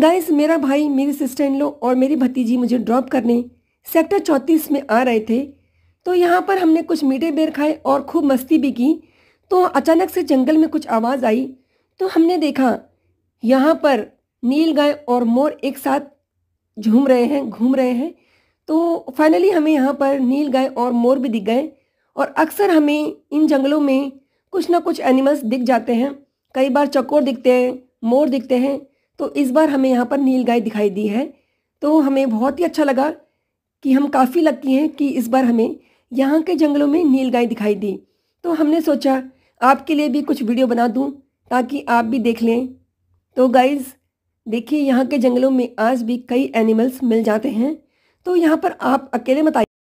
guys मेरा भाई मेरी सिस्टर इन लो और मेरी भतीजी मुझे ड्रॉप करने सेक्टर चौंतीस में आ रहे थे तो यहाँ पर हमने कुछ मीठे बेर खाए और खूब मस्ती भी की तो अचानक से जंगल में कुछ आवाज़ आई तो हमने देखा यहाँ पर नील गाय और मोर एक साथ झूम रहे हैं घूम रहे हैं तो फाइनली हमें यहाँ पर नील गाय और मोर भी दिख गए और अक्सर हमें इन जंगलों में कुछ ना कुछ एनिमल्स दिख जाते हैं कई बार चकोर दिखते हैं मोर दिखते हैं तो इस बार हमें यहाँ पर नील गाय दिखाई दी है तो हमें बहुत ही अच्छा लगा कि हम काफ़ी लगती हैं कि इस बार हमें यहाँ के जंगलों में नील गाय दिखाई दी तो हमने सोचा आपके लिए भी कुछ वीडियो बना दूँ ताकि आप भी देख लें तो गाइज़ देखिए यहाँ के जंगलों में आज भी कई एनिमल्स मिल जाते हैं तो यहाँ पर आप अकेले बताइए